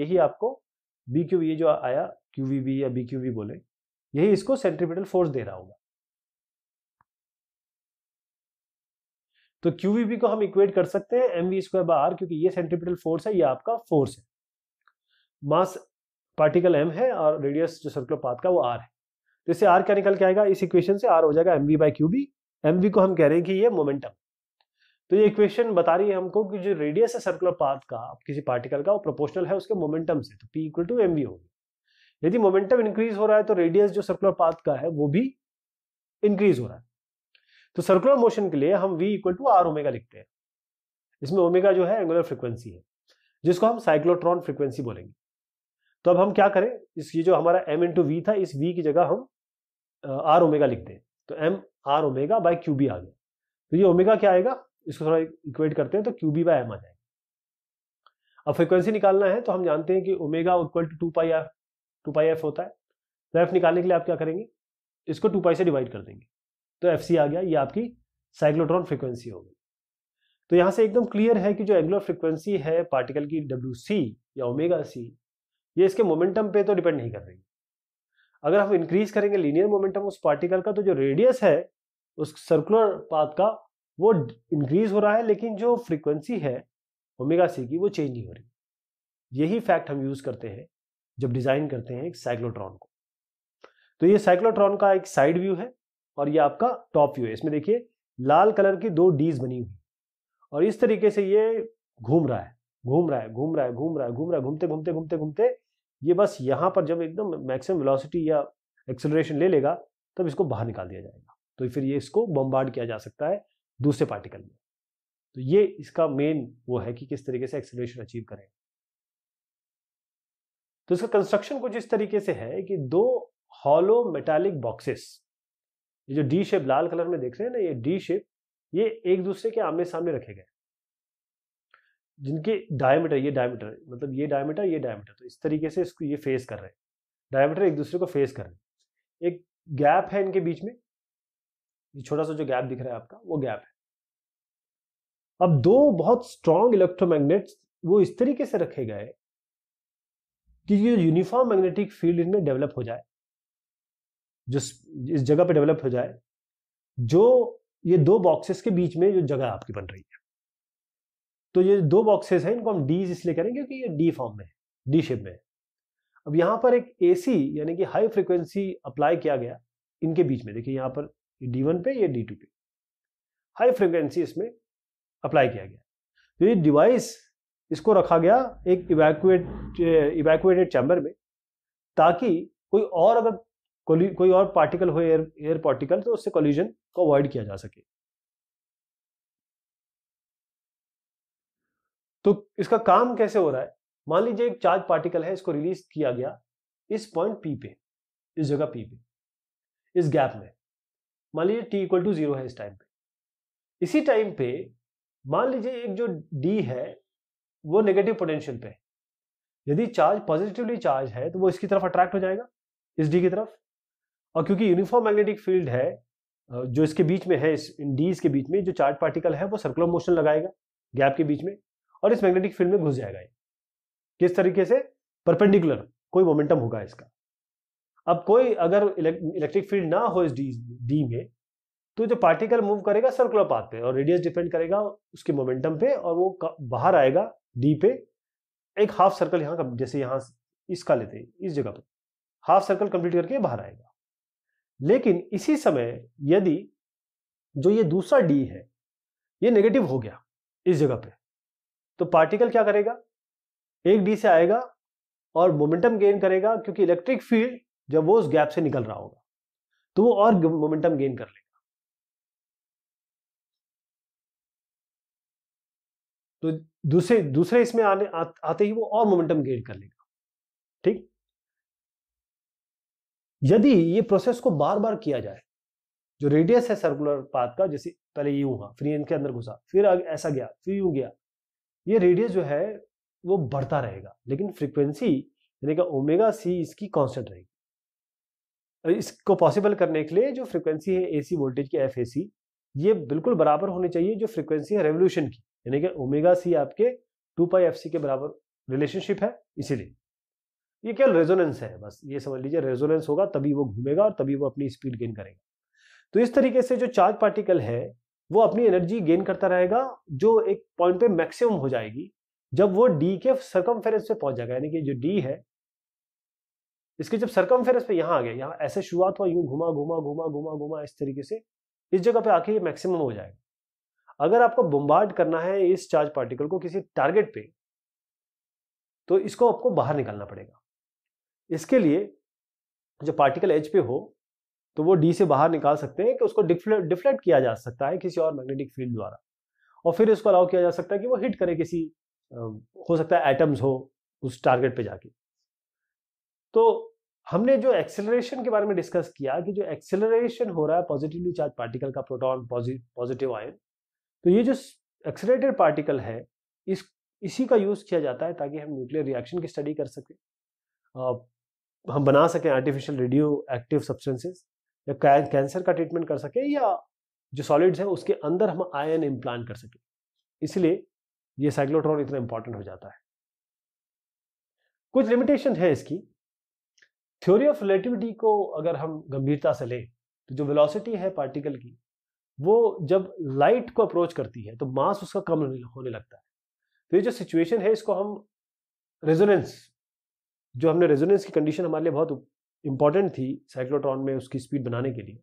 यही आपको B Q ये जो आया क्यू वी बी या बी क्यू वी बोले यही इसको सेंट्रीपिटल फोर्स दे रहा होगा तो क्यू वी बी को हम इक्वेट कर सकते हैं M V square by R क्योंकि ये सेंट्रीपिटल फोर्स है ये आपका फोर्स है मास पार्टिकल एम है और रेडियस जो सर्कुलर पाथ का वो आर है तो इससे आर क्या निकल के आएगा इस इक्वेशन से आर हो जाएगा M V by Q B M V को हम कह रहे हैं कि ये मोमेंटम तो ये इक्वेशन बता रही है हमको कि जो रेडियस है सर्कुलर पाथ का किसी पार्टिकल का वो प्रोपोर्शनल है उसके मोमेंटम से तो पी इक्वल टू एम होगी यदि मोमेंटम इंक्रीज हो रहा है तो रेडियस जो सर्कुलर पाथ का है वो भी इंक्रीज हो रहा है तो सर्कुलर मोशन के लिए हम V equal to R omega लिखते हैं इसमें ओमेगा जो है एंगुलर फ्रिक्वेंसी है जिसको हम साइक्लोट्रॉन फ्रिक्वेंसी बोलेंगे तो अब हम क्या करें इस ये जो हमारा एम इंटू वी था इस वी की जगह हम आर ओमेगा लिखते हैं तो M R omega by Q B आ गया तो ये ओमेगा क्या आएगा इसको थोड़ा इक्वेट करते हैं तो क्यू बी बाय एम आ जाएगा अब फ्रिक्वेंसी निकालना है तो हम जानते हैं कि omega equal to two pi F two pi F होता है तो एफ निकालने के लिए आप क्या करेंगे इसको टू पाई से डिवाइड कर देंगे तो एफ सी आ गया ये आपकी साइक्लोट्रॉन फ्रिक्वेंसी हो गई तो यहाँ से एकदम क्लियर है कि जो एंगुलर फ्रिक्वेंसी है पार्टिकल की डब्ल्यू सी या ओमेगा सी ये इसके मोमेंटम पे तो डिपेंड नहीं कर रही अगर हम इंक्रीज करेंगे लीनियर मोमेंटम उस पार्टिकल का तो जो रेडियस है उस सर्कुलर पाथ का वो इंक्रीज हो रहा है लेकिन जो फ्रीक्वेंसी है ओमेगा सी की वो चेंज नहीं हो रही यही फैक्ट हम यूज करते हैं जब डिजाइन करते हैं एक साइक्लोट्रॉन को तो ये साइक्लोट्रॉन का एक साइड व्यू है और ये आपका टॉप व्यू है इसमें देखिए लाल कलर की दो डीज बनी हुई और इस तरीके से ये घूम रहा है घूम रहा है घूम रहा है घूम रहा है घूम रहा है घूमते घूमते घूमते घूमते ये बस यहाँ पर जब एकदम मैक्सिमम वेलोसिटी या एक्सेलरेशन ले लेगा तब इसको बाहर निकाल दिया जाएगा तो फिर ये इसको बम्बार्ड किया जा सकता है दूसरे पार्टिकल में तो ये इसका मेन वो है कि किस तरीके से एक्सेलरेशन अचीव करें तो इसका कंस्ट्रक्शन कुछ इस तरीके से है कि दो हॉलो मेटालिक बॉक्सेस ये जो डी शेप लाल कलर में देख रहे हैं ना ये डी शेप ये एक दूसरे के आमने सामने रखे गए जिनके डायमीटर ये डायमीटर मतलब ये डायमीटर ये डायमीटर तो इस तरीके से इसको ये फेस कर रहे हैं डायमीटर एक दूसरे को फेस कर रहे हैं एक गैप है इनके बीच में ये छोटा सा जो गैप दिख रहा है आपका वो गैप है अब दो बहुत स्ट्रॉन्ग इलेक्ट्रोमैग्नेट्स वो इस तरीके से रखे गए कि ये यूनिफॉर्म मैग्नेटिक फील्ड इनमें डेवलप हो जाए जो इस जगह पे डेवलप हो जाए जो ये दो बॉक्सेस के बीच में जो जगह आपकी बन रही है तो ये दो बॉक्सेस हैं इनको हम डीज इसलिए करेंगे क्योंकि ये डी फॉर्म में है डी शेप में है अब यहां पर एक एसी यानी कि हाई फ्रिक्वेंसी अप्लाई किया गया इनके बीच में देखिए यहां पर ये डी वन पे ये डी टू पे हाई फ्रिक्वेंसी इसमें अप्लाई किया गया तो ये डिवाइस इसको रखा गया एक इवैक्यूएट इवैक्यूएटेड चैम्बर में ताकि कोई और अगर कोई और पार्टिकल हो एयर एयर पार्टिकल तो उससे कॉल्यूजन को अवॉइड किया जा सके तो इसका काम कैसे हो रहा है मान लीजिए एक चार्ज पार्टिकल है इसको रिलीज किया गया इस पॉइंट पी पे इस जगह पी पे इस गैप में मान लीजिए टी इक्वल टू जीरो है इस टाइम पे इसी टाइम पे मान लीजिए एक जो डी है वो नेगेटिव पोटेंशियल पे यदि चार्ज पॉजिटिवली चार्ज है तो वो इसकी तरफ अट्रैक्ट हो जाएगा इस डी की तरफ और क्योंकि यूनिफॉर्म मैग्नेटिक फील्ड है जो इसके बीच में है इस इन डीज के बीच में जो चार्ज पार्टिकल है वो सर्कुलर मोशन लगाएगा गैप के बीच में और इस मैग्नेटिक फील्ड में घुस जाएगा ये किस तरीके से परपेंडिकुलर कोई मोमेंटम होगा इसका अब कोई अगर इलेक्ट्रिक फील्ड ना हो इस डी डी में तो जो पार्टिकल मूव करेगा सर्कुलर पाथ पे और रेडियस डिपेंड करेगा उसके मोमेंटम पे और वो बाहर आएगा डी पे एक हाफ सर्कल यहाँ का जैसे यहाँ इसका लेते हैं इस जगह पे हाफ सर्कल कंप्लीट करके बाहर आएगा लेकिन इसी समय यदि जो ये दूसरा डी है ये नेगेटिव हो गया इस जगह पे तो पार्टिकल क्या करेगा एक डी से आएगा और मोमेंटम गेन करेगा क्योंकि इलेक्ट्रिक फील्ड जब वो उस गैप से निकल रहा होगा तो वो और मोमेंटम गेन कर लेगा तो दूसरे दूसरे इसमें आने आ, आते ही वो और मोमेंटम गेन कर लेगा ठीक यदि ये प्रोसेस को बार बार किया जाए जो रेडियस है सर्कुलर पाथ का जैसे पहले ये हुआ फिर इनके के अंदर घुसा फिर ऐसा गया फिर यू गया ये रेडियस जो है वो बढ़ता रहेगा लेकिन फ्रीक्वेंसी यानी कि ओमेगा सी इसकी कांस्टेंट रहेगी इसको पॉसिबल करने के लिए जो फ्रिक्वेंसी है एसी वोल्टेज की एफ ये बिल्कुल बराबर होनी चाहिए जो फ्रिक्वेंसी है रेवोल्यूशन की यानी कि ओमेगा सी आपके टू पाई एफ के बराबर रिलेशनशिप है इसीलिए ये केवल रेजोनेंस है बस ये समझ लीजिए रेजोनेंस होगा तभी वो घूमेगा और तभी वो अपनी स्पीड गेन करेगा तो इस तरीके से जो चार्ज पार्टिकल है वो अपनी एनर्जी गेन करता रहेगा जो एक पॉइंट पे मैक्सिमम हो जाएगी जब वो डी के सर्कमफेरेंस पे पहुंच जाएगा यानी कि जो डी है इसके जब सरकम इस पे यहाँ आ गया यहाँ ऐसे शुरुआत हुआ यूं घुमा घुमा घुमा घुमा घुमा इस तरीके से इस जगह पे आके ये मैक्सिमम हो जाएगा अगर आपको बुम्बार्ड करना है इस चार्ज पार्टिकल को किसी टारगेट पे तो इसको आपको बाहर निकालना पड़ेगा इसके लिए जो पार्टिकल एच पे हो तो वो डी से बाहर निकाल सकते हैं कि उसको डिफ्लेक्ट किया जा सकता है किसी और मैग्नेटिक फील्ड द्वारा और फिर इसको अलाउ किया जा सकता है कि वो हिट करे किसी हो सकता है एटम्स हो उस टारगेट पे जाके तो हमने जो एक्सेलरेशन के बारे में डिस्कस किया कि जो एक्सेलरेशन हो रहा है पॉजिटिवली चार्ज पार्टिकल का प्रोटॉन पॉजिटिव आयन तो ये जो एक्सेलरेटेड पार्टिकल है इस इसी का यूज़ किया जाता है ताकि हम न्यूक्लियर रिएक्शन की स्टडी कर सकें हम बना सकें आर्टिफिशियल रेडियो एक्टिव सब्सटेंसेस या कैंसर का ट्रीटमेंट कर सकें या जो सॉलिड्स हैं उसके अंदर हम आयन इम्प्लान कर सकें इसलिए ये साइक्लोट्रॉन इतना इंपॉर्टेंट हो जाता है कुछ लिमिटेशन है इसकी थ्योरी ऑफ रिलेटिविटी को अगर हम गंभीरता से लें तो जो वेलोसिटी है पार्टिकल की वो जब लाइट को अप्रोच करती है तो मास उसका कम होने लगता है तो ये जो सिचुएशन है इसको हम रेजोनेंस जो हमने रेजोनेंस की कंडीशन हमारे लिए बहुत इंपॉर्टेंट थी साइक्लोट्रॉन में उसकी स्पीड बनाने के लिए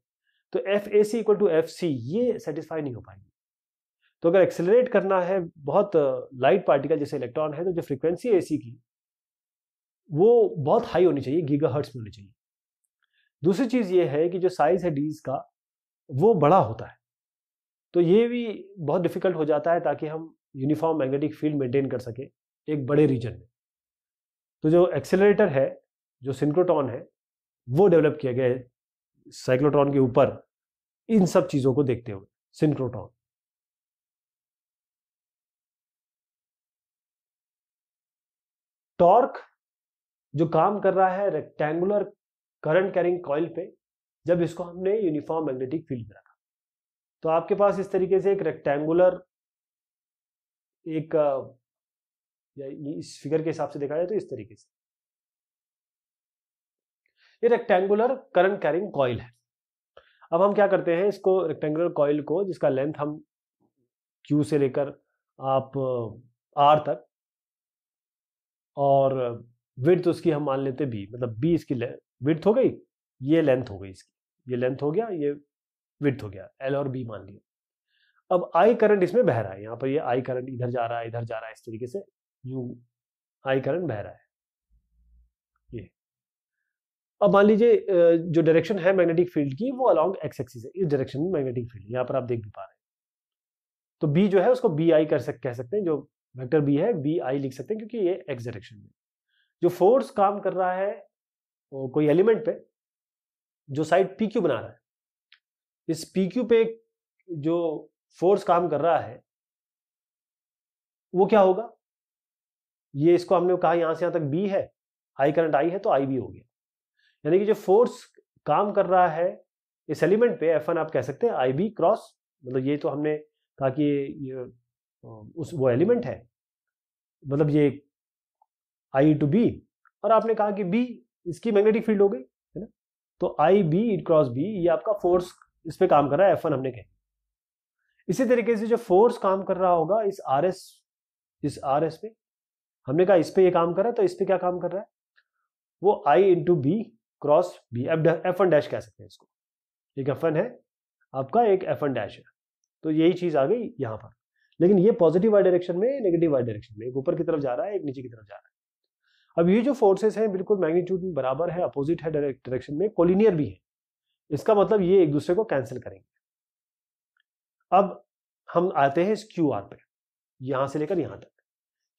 तो F A C equal to F C ये सेटिस्फाई नहीं हो पाएगी तो अगर एक्सेलरेट करना है बहुत लाइट पार्टिकल जैसे इलेक्ट्रॉन है तो जो फ्रीक्वेंसी ए सी की वो बहुत हाई होनी चाहिए गीगा हर्ट्स में होनी चाहिए दूसरी चीज़ ये है कि जो साइज़ है डीज का वो बड़ा होता है तो ये भी बहुत डिफ़िकल्ट हो जाता है ताकि हम यूनिफॉर्म मैग्नेटिक फील्ड मेंटेन कर सकें एक बड़े रीजन में तो जो एक्सेलरेटर है जो सिंक्रोटॉन है वो डेवलप किया गया है साइक्लोट्रॉन के ऊपर इन सब चीज़ों को देखते हुए सिंक्रोटॉन टॉर्क जो काम कर रहा है रेक्टेंगुलर करंट कैरिंग कॉयल पे जब इसको हमने यूनिफॉर्म मैग्नेटिक फील्ड में रखा तो आपके पास इस तरीके से एक रेक्टेंगुलर एक या इस फिगर के हिसाब से देखा जाए तो इस तरीके से ये रेक्टेंगुलर करंट कैरिंग कॉयल है अब हम क्या करते हैं इसको रेक्टेंगुलर कॉयल को जिसका लेंथ हम क्यू से लेकर आप आर तक और विर्थ उसकी हम मान लेते बी मतलब बी इसकी विर्थ हो गई ये लेंथ हो गई इसकी ये लेंथ हो गया ये विर्थ हो गया एल और बी मान लिया अब आई करंट इसमें बह रहा है यहाँ पर ये आई करंट इधर जा रहा है इधर जा रहा है इस तरीके से यू आई करंट बह रहा है ये अब मान लीजिए जो डायरेक्शन है मैग्नेटिक फील्ड की वो अलॉन्ग एक्स एक्सिस है इस डायरेक्शन में मैग्नेटिक फील्ड यहाँ पर आप देख भी पा रहे हैं तो बी जो है उसको बी आई कर सक कह सकते हैं जो वेक्टर बी है बी आई लिख सकते हैं क्योंकि ये एक्स डायरेक्शन में जो फोर्स काम कर रहा है कोई एलिमेंट पे जो साइड पी क्यू बना रहा है इस पी क्यू पे जो फोर्स काम कर रहा है वो क्या होगा ये इसको हमने कहा यहां से यहां तक बी है आई करंट आई है तो आई बी हो गया यानी कि जो फोर्स काम कर रहा है इस एलिमेंट पे एफ आप कह सकते हैं आई बी क्रॉस मतलब ये तो हमने कहा कि ये उस वो एलिमेंट है मतलब ये आई टू बी और आपने कहा कि बी इसकी मैग्नेटिक फील्ड हो गई है ना तो I B it cross B ये आपका फोर्स इस पर काम कर रहा है एफ हमने कह इसी तरीके से जो फोर्स काम कर रहा होगा इस आर एस इस आर एस पे हमने कहा इस पे ये काम कर रहा है तो इस पे क्या काम कर रहा है वो I into B cross B F N dash कह सकते हैं इसको एक एफ एन है आपका एक एफ एन डैश है तो यही चीज आ गई यहां पर लेकिन ये पॉजिटिव वाई डायरेक्शन में नेगेटिव वाई डायरेक्शन में एक ऊपर की तरफ जा रहा है एक नीचे की तरफ जा रहा है अब ये जो फोर्सेस हैं बिल्कुल मैग्नीट्यूड में बराबर है अपोजिट है डायरेक्शन में कोलिनियर भी है इसका मतलब ये एक दूसरे को कैंसिल करेंगे अब हम आते हैं इस क्यू आर पे यहां से लेकर यहां तक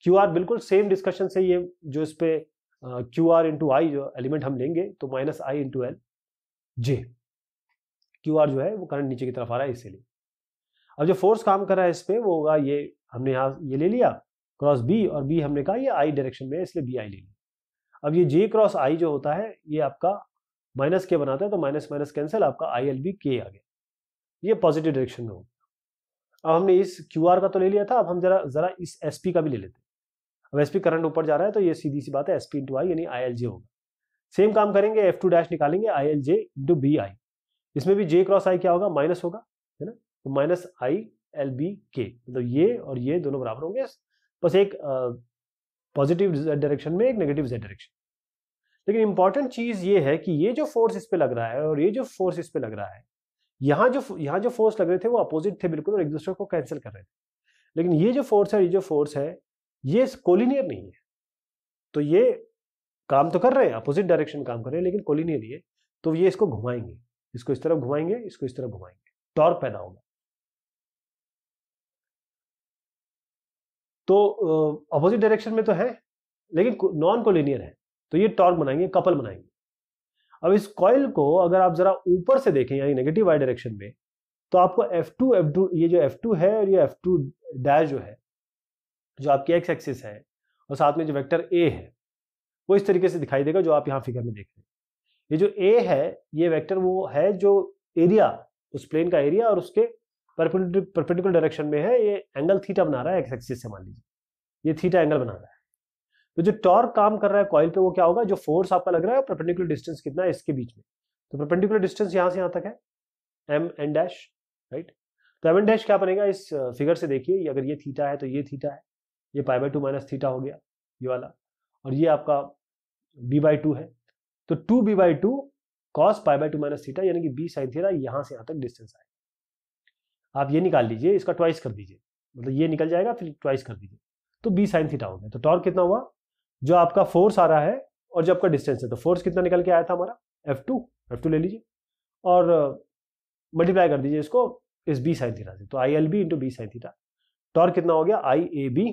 क्यू आर बिल्कुल सेम डिस्कशन से ये जो इस पे क्यू आर इंटू आई जो एलिमेंट हम लेंगे तो minus I into L J Q R जो है वो करंट नीचे की तरफ आ रहा है इसीलिए अब जो फोर्स काम कर रहा है इस पे वो होगा ये हमने यहाँ ये ले लिया क्रॉस बी और बी हमने कहा ये आई डायरेक्शन में है इसलिए बी आई ले लिया अब ये जे क्रॉस आई जो होता है ये आपका माइनस के बनाता है तो माइनस माइनस कैंसिल आपका आई एल बी के आ गया ये पॉजिटिव डायरेक्शन में हो अब हमने इस क्यू आर का तो ले लिया था अब हम जरा जरा इस एस पी का भी ले लेते हैं अब एस पी करंट ऊपर जा रहा है तो ये सीधी सी बात है एस पी इंटू आई यानी आई एल जे होगा सेम काम करेंगे एफ टू डैश निकालेंगे I L J into B I इसमें भी जे क्रॉस आई क्या होगा माइनस होगा है ना तो माइनस आई एल बी के मतलब ये और ये दोनों बराबर होंगे बस एक पॉजिटिव जेड डायरेक्शन में एक नेगेटिव जेड डायरेक्शन लेकिन इंपॉर्टेंट चीज ये है कि ये जो फोर्स इस पे लग रहा है और ये जो फोर्स इस पे लग रहा है यहाँ जो यहाँ जो फोर्स लग रहे थे वो अपोजिट थे बिल्कुल और एक दूसरे को कैंसिल कर रहे थे लेकिन ये जो फोर्स है ये जो फोर्स है ये कोलिनियर नहीं है तो ये काम तो कर रहे हैं अपोजिट डायरेक्शन काम कर रहे हैं लेकिन कोलिनियर ही है तो ये इसको घुमाएंगे इसको इस तरफ घुमाएंगे इसको इस तरफ घुमाएंगे टॉर्क पैदा होगा तो अपोजिट डायरेक्शन में तो है लेकिन नॉन कोलिनियर है तो ये टॉर्क बनाएंगे कपल बनाएंगे अब इस कॉयल को अगर आप जरा ऊपर से देखें यानी नेगेटिव वाई डायरेक्शन में तो आपको F2 F2 ये जो F2 है और ये F2 डैश जो है जो आपकी एक्स एक्सिस है और साथ में जो वेक्टर ए है वो इस तरीके से दिखाई देगा जो आप यहाँ फिगर में देख रहे हैं ये जो ए है ये वेक्टर वो है जो एरिया उस प्लेन का एरिया और उसके परपेंडिकुलर डायरेक्शन में है ये एंगल थीटा बना रहा है एक्स एक्सिस से मान लीजिए ये थीटा एंगल बना रहा है तो जो टॉर्क काम कर रहा है कॉइल पे वो क्या होगा जो फोर्स आपका लग रहा है परपेंडिकुलर डिस्टेंस कितना है इसके बीच में तो परपेंडिकुलर डिस्टेंस यहाँ से यहाँ तक है एम एन डैश राइट तो एम एन डैश क्या बनेगा इस फिगर से देखिए अगर ये थीटा है तो ये थीटा है ये pi by two minus theta हो गया ये वाला और ये आपका बी बाई टू है तो two B by two cos pi by two minus theta यानी कि बी साइन थीटा यहाँ से यहाँ तक डिस्टेंस आएगा आप ये निकाल लीजिए इसका ट्वाइस कर दीजिए मतलब ये निकल जाएगा फिर ट्वाइस कर दीजिए तो बी साइन थीटा हो गया तो टॉर्क कितना हुआ जो आपका फोर्स आ रहा है और जो आपका डिस्टेंस है तो फोर्स कितना निकल के आया था हमारा एफ टू एफ टू ले लीजिए और मल्टीप्लाई कर दीजिए इसको इस बी साइन थीटा से तो I L B into B sine theta torque कितना हो गया I A B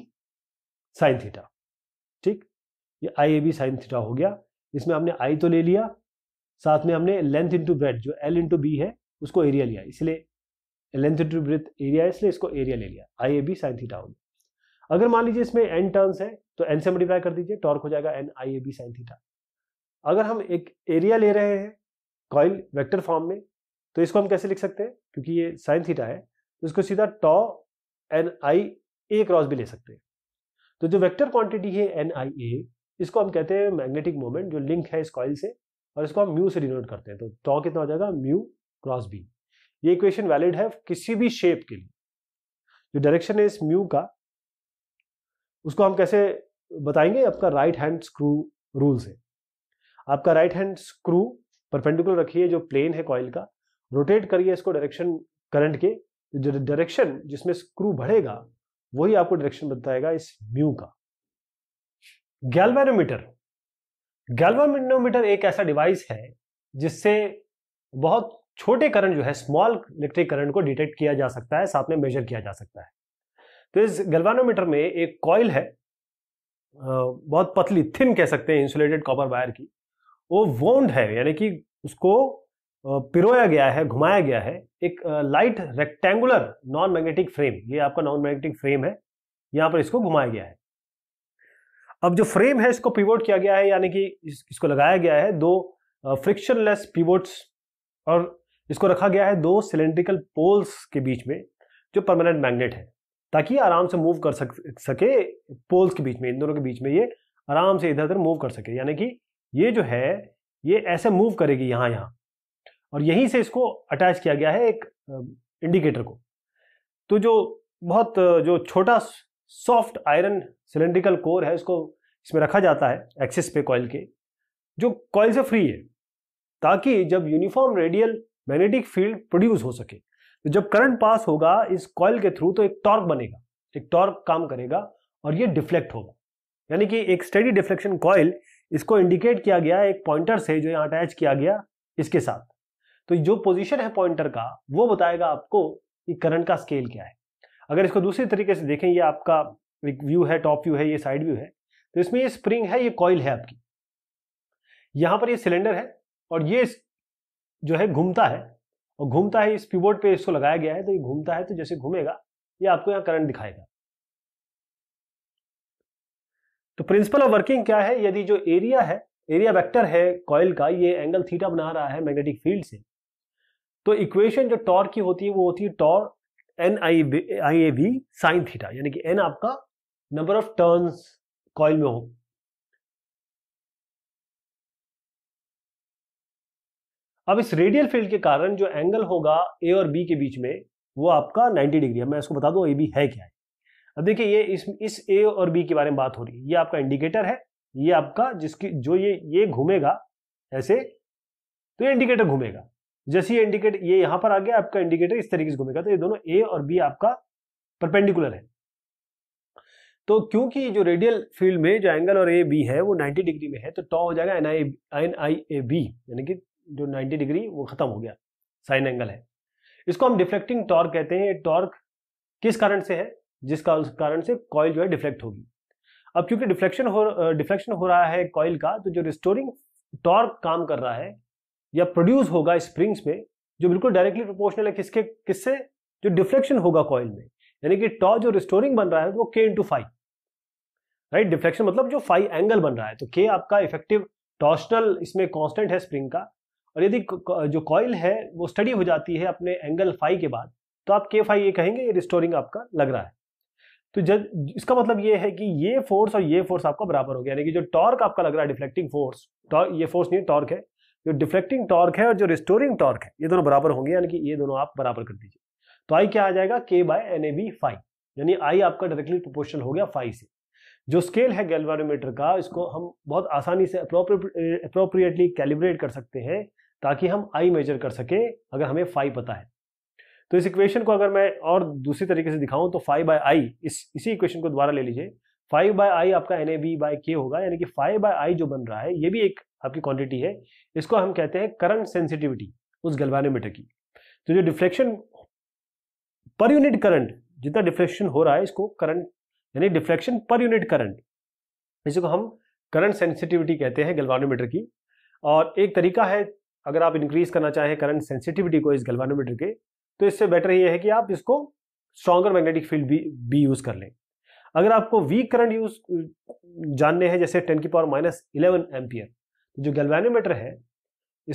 sine theta ठीक ये I A B sine theta हो गया इसमें हमने आई तो ले लिया साथ में हमने लेंथ इंटू ब्रेड जो एल इंटू बी है उसको एरिया लिया इसलिए लेंथ टू ब्रिथ एरिया इसलिए इसको एरिया ले लिया I A B sine theta होगी अगर मान लीजिए इसमें एन टर्न्स है तो एन से मल्टीप्लाई कर दीजिए टॉर्क हो जाएगा N I A B sine theta अगर हम एक एरिया ले रहे हैं कॉइल वेक्टर फॉर्म में तो इसको हम कैसे लिख सकते हैं क्योंकि ये साइन थीटा है तो इसको सीधा टॉ एन आई ए क्रॉस भी ले सकते हैं तो जो वेक्टर क्वांटिटी है एन आई ए इसको हम कहते हैं मैग्नेटिक मोमेंट जो लिंक है इस कॉइल से और इसको हम म्यू से डिनोट करते हैं तो टॉ कितना हो जाएगा म्यू क्रॉस बी ये इक्वेशन वैलिड है किसी भी शेप के लिए जो डायरेक्शन है इस म्यू का उसको हम कैसे बताएंगे आपका राइट हैंड स्क्रू रूल से आपका राइट हैंड स्क्रू परपेंडिकुलर रखिए जो प्लेन है कॉइल का रोटेट करिए इसको डायरेक्शन करंट के जो डायरेक्शन जिसमें स्क्रू बढ़ेगा वही आपको डायरेक्शन बताएगा इस म्यू का गैल्वेनोमीटर गैल्वेनोमीटर एक ऐसा डिवाइस है जिससे बहुत छोटे करंट जो है स्मॉल इलेक्ट्रिक करंट को डिटेक्ट किया जा सकता है साथ में मेजर किया जा सकता है तो इस गलवानोमीटर में एक कॉयल है बहुत पतली थिन कह सकते हैं इंसुलेटेड कॉपर वायर की वो वोंड है यानी कि उसको पिरोया गया है घुमाया गया है एक light rectangular non magnetic frame ये आपका नॉन मैग्नेटिक फ्रेम है यहाँ पर इसको घुमाया गया है अब जो फ्रेम है इसको पिवोट किया गया है यानी कि इसको लगाया गया है दो फ्रिक्शनलेस पिवोट्स और इसको रखा गया है दो सिलेंड्रिकल पोल्स के बीच में जो परमानेंट मैग्नेट है ताकि आराम से मूव कर सक, सके पोल्स के बीच में इन दोनों के बीच में ये आराम से इधर उधर मूव कर सके यानी कि ये जो है ये ऐसे मूव करेगी यहाँ यहाँ और यहीं से इसको अटैच किया गया है एक इंडिकेटर को तो जो बहुत जो छोटा सॉफ्ट आयरन सिलेंड्रिकल कोर है इसको इसमें रखा जाता है एक्सिस पे कॉयल के जो कॉयल से फ्री है ताकि जब uniform radial magnetic field produce हो सके तो जब करंट पास होगा इस कॉयल के थ्रू तो एक टॉर्क बनेगा एक टॉर्क काम करेगा और ये डिफ्लेक्ट होगा यानी कि एक स्टडी डिफ्लेक्शन कॉयल इसको इंडिकेट किया गया एक पॉइंटर से जो यहाँ अटैच किया गया इसके साथ तो जो पोजीशन है पॉइंटर का वो बताएगा आपको कि करंट का स्केल क्या है अगर इसको दूसरे तरीके से देखें ये आपका एक व्यू है टॉप व्यू है ये साइड व्यू है तो इसमें ये स्प्रिंग है ये कॉयल है आपकी यहाँ पर ये सिलेंडर है और ये जो है घूमता है और घूमता है इस पीबोर्ड पे इसको लगाया गया है तो ये घूमता है तो जैसे घूमेगा ये आपको यहाँ करंट दिखाएगा तो प्रिंसिपल ऑफ वर्किंग क्या है यदि जो एरिया है एरिया वेक्टर है कॉयल का ये एंगल थीटा बना रहा है मैग्नेटिक फील्ड से तो इक्वेशन जो टॉर की होती है वो होती है torque N I I A B sine theta यानी कि एन आपका नंबर ऑफ टर्न्स कॉयल में हो अब इस रेडियल फील्ड के कारण जो एंगल होगा ए और बी के बीच में वो आपका 90 डिग्री है मैं इसको बता दूं ए बी है क्या है अब देखिए ये इस इस ए और बी के बारे में बात हो रही है ये आपका इंडिकेटर है ये आपका जिसकी जो ये ये घूमेगा ऐसे तो ये इंडिकेटर घूमेगा जैसे ये इंडिकेटर ये यहाँ पर आ गया आपका इंडिकेटर इस तरीके से घूमेगा तो ये दोनों ए और बी आपका परपेंडिकुलर है तो क्योंकि जो रेडियल फील्ड में जो एंगल और ए बी है वो 90 डिग्री में है तो टॉ हो जाएगा N I N I A B यानी कि जो 90 डिग्री वो खत्म हो गया साइन एंगल है इसको हम डिफ्लेक्टिंग टॉर्क कहते हैं टॉर्क किस कारण से है जिस कारण से कॉयल जो है डिफ्लेक्ट होगी अब क्योंकि डिफ्लेक्शन हो डिफ्लेक्शन हो रहा है कॉयल का तो जो रिस्टोरिंग टॉर्क काम कर रहा है या प्रोड्यूस होगा स्प्रिंग्स में जो बिल्कुल डायरेक्टली प्रोपोर्शनल है किसके किससे जो डिफ्लेक्शन होगा कॉयल में यानी कि टॉर्क जो रिस्टोरिंग बन रहा है वो के इंटू फाइव राइट डिफ्लेक्शन मतलब जो फाइव एंगल बन रहा है तो के आपका इफेक्टिव टॉर्शनल इसमें कॉन्स्टेंट है स्प्रिंग का और यदि जो कॉयल है वो स्टडी हो जाती है अपने एंगल फाई के बाद तो आप के फाई ये कहेंगे ये रिस्टोरिंग आपका लग रहा है तो जब इसका मतलब ये है कि ये फोर्स और ये फोर्स आपका बराबर हो गया यानी कि जो टॉर्क आपका लग रहा है डिफ्लेक्टिंग फोर्स ये फोर्स नहीं टॉर्क है जो डिफ्लेक्टिंग टॉर्क है और जो रिस्टोरिंग टॉर्क है ये दोनों बराबर होंगे यानी कि ये दोनों आप बराबर कर दीजिए तो आई क्या आ जाएगा K by N A B five यानी आई आपका डायरेक्टली प्रोपोर्शनल हो गया फाइव से जो स्केल है गैल्वानोमीटर का इसको हम बहुत आसानी से अप्रोप्रिएटली कैलिब्रेट कर सकते हैं ताकि हम आई मेजर कर सके अगर हमें फाइव पता है तो इस इक्वेशन को अगर मैं और दूसरी तरीके से दिखाऊं तो फाइव बाय आई इस इसी इक्वेशन को दोबारा ले लीजिए फाइव बाय आई आपका एन ए बी बाय के होगा यानी कि फाइव बाय आई जो बन रहा है ये भी एक आपकी क्वांटिटी है इसको हम कहते हैं करंट सेंसिटिविटी उस गलवानोमीटर की तो जो डिफ्लेक्शन पर यूनिट करंट जितना डिफ्लेक्शन हो रहा है इसको करंट यानी डिफ्लेक्शन पर यूनिट करंट इसी को हम करंट सेंसिटिविटी कहते हैं गलवानोमीटर की और एक तरीका है अगर आप इंक्रीज करना चाहें करंट सेंसिटिविटी को इस गलवानोमीटर के तो इससे बेटर ये है कि आप इसको स्ट्रॉगर मैग्नेटिक फील्ड भी भी यूज़ कर लें अगर आपको वीक करंट यूज जानने हैं जैसे टेन की पावर माइनस इलेवन एम्पियर जो गलवानोमीटर है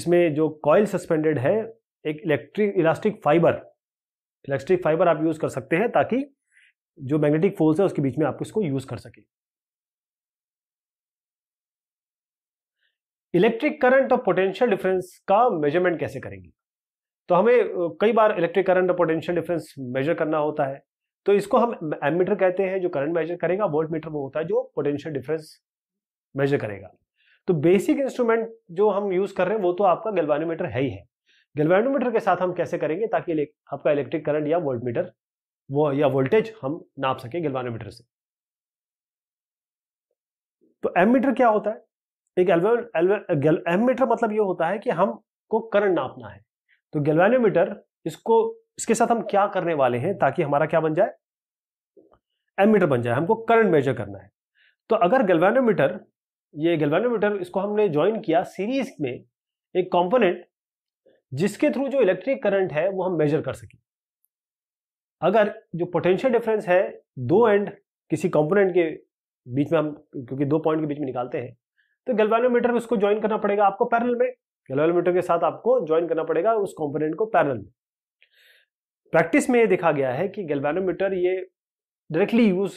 इसमें जो कॉयल सस्पेंडेड है एक electric elastic fibre electric fibre आप यूज़ कर सकते हैं ताकि जो मैग्नेटिक फोर्स है उसके बीच में आप इसको यूज़ कर सकें इलेक्ट्रिक करंट और पोटेंशियल डिफरेंस का मेजरमेंट कैसे करेंगे तो हमें कई बार इलेक्ट्रिक करंट और पोटेंशियल डिफरेंस मेजर करना होता है तो इसको हम एमीटर कहते हैं जो करंट मेजर करेगा वोल्ट मीटर वो होता है जो पोटेंशियल डिफरेंस मेजर करेगा तो बेसिक इंस्ट्रूमेंट जो हम यूज कर रहे हैं वो तो आपका गेलवानोमीटर है ही है गेलवानोमीटर के साथ हम कैसे करेंगे ताकि आपका इलेक्ट्रिक करंट या वोल्ट मीटर वो या वोल्टेज हम नाप सकें गेलवानोमीटर से तो एम क्या होता है एक एमीटर uh, मतलब ये होता है कि हमको करंट नापना है तो गैल्वेनोमीटर इसको इसके साथ हम क्या करने वाले हैं ताकि हमारा क्या बन जाए एमीटर बन जाए हमको करंट मेजर करना है तो अगर गैल्वेनोमीटर ये गैल्वेनोमीटर इसको हमने ज्वाइन किया सीरीज में एक कंपोनेंट जिसके थ्रू जो इलेक्ट्रिक करंट है वो हम मेजर कर सकें अगर जो पोटेंशियल डिफरेंस है दो एंड किसी कंपोनेंट के बीच में हम क्योंकि दो पॉइंट के बीच में निकालते हैं तो गलवेलोमीटर में उसको ज्वाइन करना पड़ेगा आपको पैरल में गलवेलोमीटर के साथ आपको ज्वाइन करना पड़ेगा उस कॉम्पोनेंट को पैरल में प्रैक्टिस में ये देखा गया है कि गलवेलोमीटर ये डायरेक्टली यूज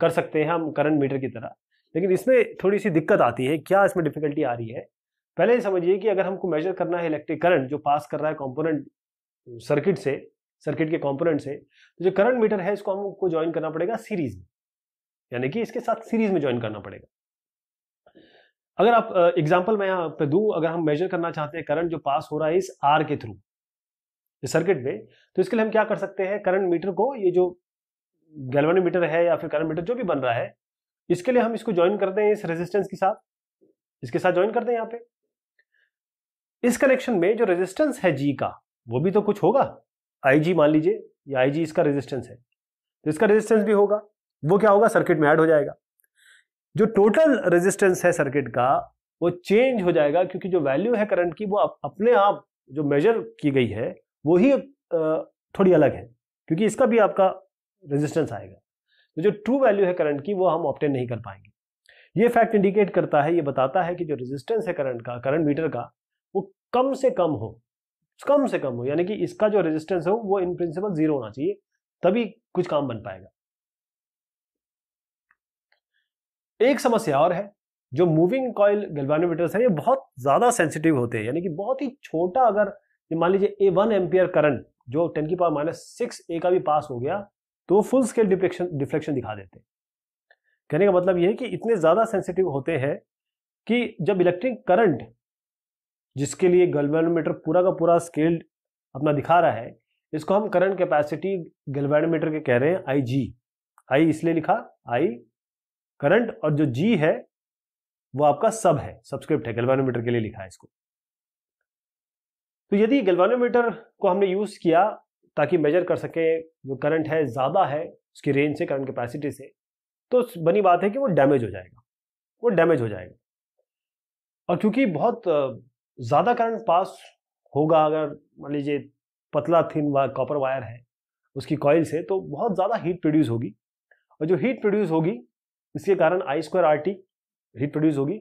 कर सकते हैं हम करंट मीटर की तरह लेकिन इसमें थोड़ी सी दिक्कत आती है क्या इसमें डिफिकल्टी आ रही है पहले समझिए कि अगर हमको मेजर करना है इलेक्ट्रिक करंट जो पास कर रहा है कंपोनेंट सर्किट से सर्किट के कंपोनेंट से तो जो करंट मीटर है इसको हमको ज्वाइन करना पड़ेगा सीरीज में यानी कि इसके साथ सीरीज में ज्वाइन करना पड़ेगा अगर आप एग्जाम्पल मैं यहाँ पे दू अगर हम मेजर करना चाहते हैं करंट जो पास हो रहा है इस आर के थ्रू इस सर्किट में तो इसके लिए हम क्या कर सकते हैं करंट मीटर को ये जो मीटर है या फिर करंट मीटर जो भी बन रहा है इसके लिए हम इसको ज्वाइन कर दें इस रेजिस्टेंस के साथ इसके साथ ज्वाइन कर दें यहाँ पे इस कनेक्शन में जो रेजिस्टेंस है जी का वो भी तो कुछ होगा आई जी मान लीजिए या आई जी इसका रेजिस्टेंस है तो इसका रेजिस्टेंस भी होगा वो क्या होगा सर्किट में ऐड हो जाएगा जो टोटल रेजिस्टेंस है सर्किट का वो चेंज हो जाएगा क्योंकि जो वैल्यू है करंट की वो अपने आप जो मेजर की गई है वो ही थोड़ी अलग है क्योंकि इसका भी आपका रेजिस्टेंस आएगा तो जो ट्रू वैल्यू है करंट की वो हम ऑप्टेन नहीं कर पाएंगे ये फैक्ट इंडिकेट करता है ये बताता है कि जो रेजिस्टेंस है करंट का करंट मीटर का वो कम से कम हो कम से कम हो यानी कि इसका जो रेजिस्टेंस हो वो इन प्रिंसिपल जीरो होना चाहिए तभी कुछ काम बन पाएगा एक समस्या और है जो मूविंग कॉयल गलवानोमीटर्स हैं ये बहुत ज़्यादा सेंसिटिव होते हैं यानी कि बहुत ही छोटा अगर ये मान लीजिए ए वन एम्पियर करंट जो टेन की पावर माइनस सिक्स ए का भी पास हो गया तो फुल स्केल डिफ्लेक्शन डिफ्लेक्शन दिखा देते हैं कहने का मतलब ये है कि इतने ज़्यादा सेंसिटिव होते हैं कि जब इलेक्ट्रिक करंट जिसके लिए गलवानोमीटर पूरा का पूरा स्केल अपना दिखा रहा है इसको हम करंट कैपेसिटी गलवानोमीटर के कह रहे हैं आई जी आई इसलिए लिखा आई करंट और जो जी है वो आपका सब है सब्सक्रिप्ट है गलवानोमीटर के लिए लिखा है इसको तो यदि गलवानोमीटर को हमने यूज किया ताकि मेजर कर सके जो करंट है ज्यादा है उसकी रेंज से करंट कैपेसिटी से तो बनी बात है कि वो डैमेज हो जाएगा वो डैमेज हो जाएगा और क्योंकि बहुत ज़्यादा करंट पास होगा अगर मान लीजिए पतला थिन वायर कॉपर वायर है उसकी कॉयल से तो बहुत ज़्यादा हीट प्रोड्यूस होगी और जो हीट प्रोड्यूस होगी इसके कारण I square R T reproduce होगी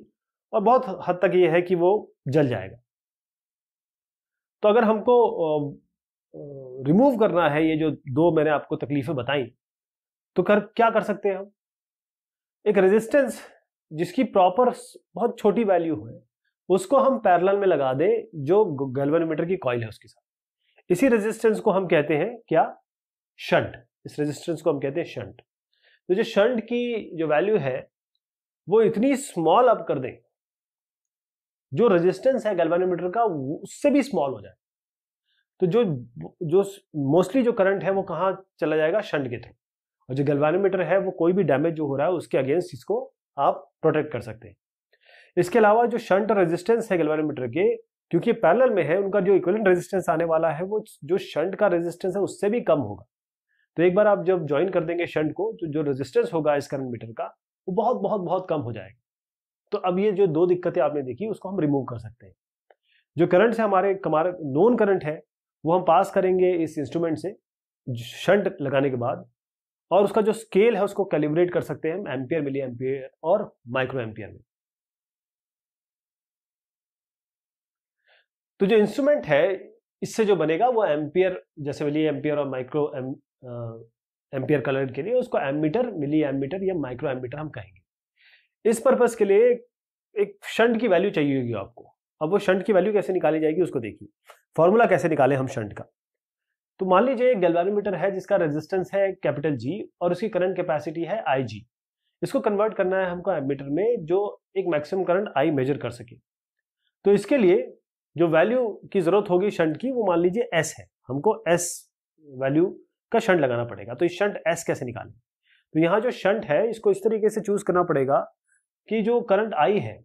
और बहुत हद तक ये है कि वो जल जाएगा तो अगर हमको रिमूव करना है ये जो दो मैंने आपको तकलीफें बताई तो कर क्या कर सकते हैं हम एक रेजिस्टेंस जिसकी प्रॉपर बहुत छोटी वैल्यू है उसको हम पैरल में लगा दें जो गैल्वेनोमीटर की कॉइल है उसके साथ इसी रेजिस्टेंस को हम कहते हैं क्या शंट इस रेजिस्टेंस को हम कहते हैं शंट तो जो शंट की जो वैल्यू है वो इतनी स्मॉल अप कर दें जो रेजिस्टेंस है गैल्वेनोमीटर का उससे भी स्मॉल हो जाए तो जो जो मोस्टली जो करंट है वो कहाँ चला जाएगा शंट के थ्रू और जो गैल्वेनोमीटर है वो कोई भी डैमेज जो हो रहा है उसके अगेंस्ट इसको आप प्रोटेक्ट कर सकते हैं इसके अलावा जो शंट रेजिस्टेंस है गैल्वेनोमीटर के क्योंकि पैरेलल में है उनका जो इक्वलेंट रेजिस्टेंस आने वाला है वो जो शंट का रेजिस्टेंस है उससे भी कम होगा तो एक बार आप जब ज्वाइन कर देंगे शंट को तो जो रेजिस्टेंस होगा इस करंट मीटर का वो बहुत बहुत बहुत कम हो जाएगा तो अब ये जो दो दिक्कतें आपने देखी उसको हम रिमूव कर सकते हैं जो करंट से हमारे कमारे नॉन करंट है वो हम पास करेंगे इस इंस्ट्रूमेंट से शंट लगाने के बाद और उसका जो स्केल है उसको कैलिब्रेट कर सकते हैं हम एम्पियर मिली एम्पियर और माइक्रो एम्पियर में तो जो इंस्ट्रूमेंट है इससे जो बनेगा वो एम्पियर जैसे मिली एम्पियर और माइक्रो एम्पियर कलर के लिए उसको एमीटर मिली एमीटर या माइक्रो एमीटर हम कहेंगे इस पर्पज के लिए एक शंट की वैल्यू चाहिए होगी आपको अब वो शंट की वैल्यू कैसे निकाली जाएगी उसको देखिए फॉर्मूला कैसे निकाले हम शंट का तो मान लीजिए एक गैल्वेनोमीटर है जिसका रेजिस्टेंस है कैपिटल जी और उसकी करंट कैपेसिटी है आई जी इसको कन्वर्ट करना है हमको एमीटर में जो एक मैक्सिमम करंट आई मेजर कर सके तो इसके लिए जो वैल्यू की जरूरत होगी शंट की वो मान लीजिए एस है हमको एस वैल्यू का शंट लगाना पड़ेगा तो इस शंट एस कैसे निकालें तो यहाँ जो शंट है इसको इस तरीके से चूज करना पड़ेगा कि जो करंट आई है